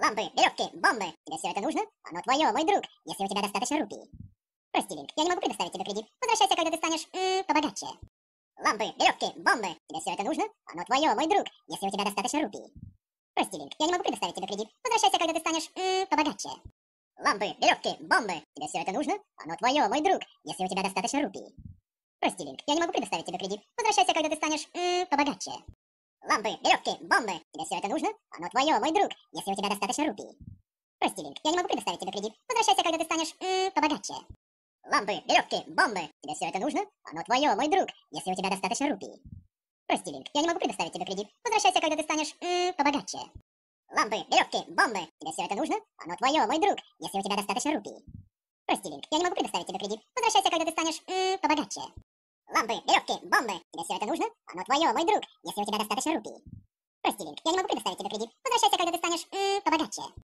лампы, веревки, бомбы. Тебе все это нужно? Оно твое, мой друг, если у тебя достаточно рупий. Прости, Линк, я не могу предоставить тебе кредит. Возвращайся, когда ты станешь м -м, побогаче. Лампы, веревки, бомбы. Тебе все это нужно? Оно твое, мой друг, если у тебя достаточно рупий. Прости, Линк, я не могу предоставить тебе кредит. Возвращайся, когда ты станешь м -м, побогаче. Лампы, веревки, бомбы. Тебе все это нужно? Оно твое, мой друг, если у тебя достаточно рупий. Прости, Линк, я не могу предоставить тебе кредит. Возвращайся, когда ты станешь м -м, побогаче. Лампы, веревки, бомбы. Тебе все это нужно? Оно твое, мой друг, если у тебя достаточно рупий. Прости, Линк, я не могу предоставить тебе кредит. Возвращайся, когда ты станешь м -м, побогаче. Лампы, веревки, бомбы. Тебе все это нужно? Оно твое, мой друг, если у тебя достаточно рупий. Прости, Линк, я не могу предоставить тебе кредит. Возвращайся, когда ты станешь м -м, побогаче. Лампы, веревки, бомбы. Тебе все это нужно? Оно твое, мой друг, если у тебя достаточно рупий. Прости, Линк, я не могу предоставить тебе кредит. Возвращайся, когда ты станешь м -м, побогаче. Лампы, веревки, бомбы. Тебе все это нужно? Оно твое, мой друг, если у тебя достаточно рупий. Прости, Линк, я не могу предоставить тебе кредит. Возвращайся, когда ты станешь м -м, побогаче.